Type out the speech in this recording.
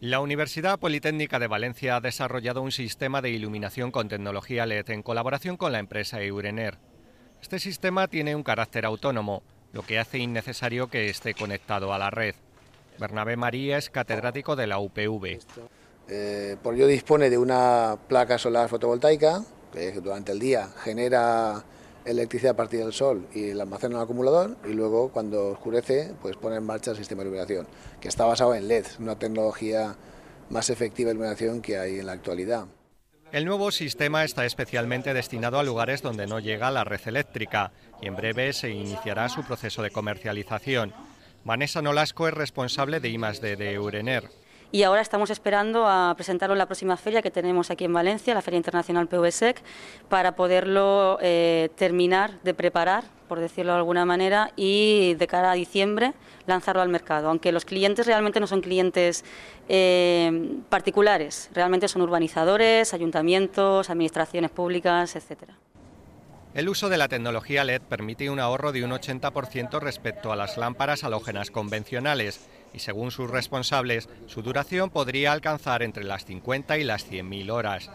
La Universidad Politécnica de Valencia ha desarrollado un sistema de iluminación con tecnología LED en colaboración con la empresa Eurener. Este sistema tiene un carácter autónomo, lo que hace innecesario que esté conectado a la red. Bernabé María es catedrático de la UPV. Eh, por pues ello dispone de una placa solar fotovoltaica que durante el día genera electricidad a partir del sol y el almacena en el acumulador y luego cuando oscurece pues pone en marcha el sistema de iluminación, que está basado en LED, una tecnología más efectiva de iluminación que hay en la actualidad. El nuevo sistema está especialmente destinado a lugares donde no llega la red eléctrica y en breve se iniciará su proceso de comercialización. Vanessa Nolasco es responsable de I+D de Eurener y ahora estamos esperando a presentarlo en la próxima feria que tenemos aquí en Valencia, la Feria Internacional PVSEC, para poderlo eh, terminar de preparar, por decirlo de alguna manera, y de cara a diciembre lanzarlo al mercado. Aunque los clientes realmente no son clientes eh, particulares, realmente son urbanizadores, ayuntamientos, administraciones públicas, etcétera. El uso de la tecnología LED permite un ahorro de un 80% respecto a las lámparas halógenas convencionales y según sus responsables, su duración podría alcanzar entre las 50 y las 100.000 horas.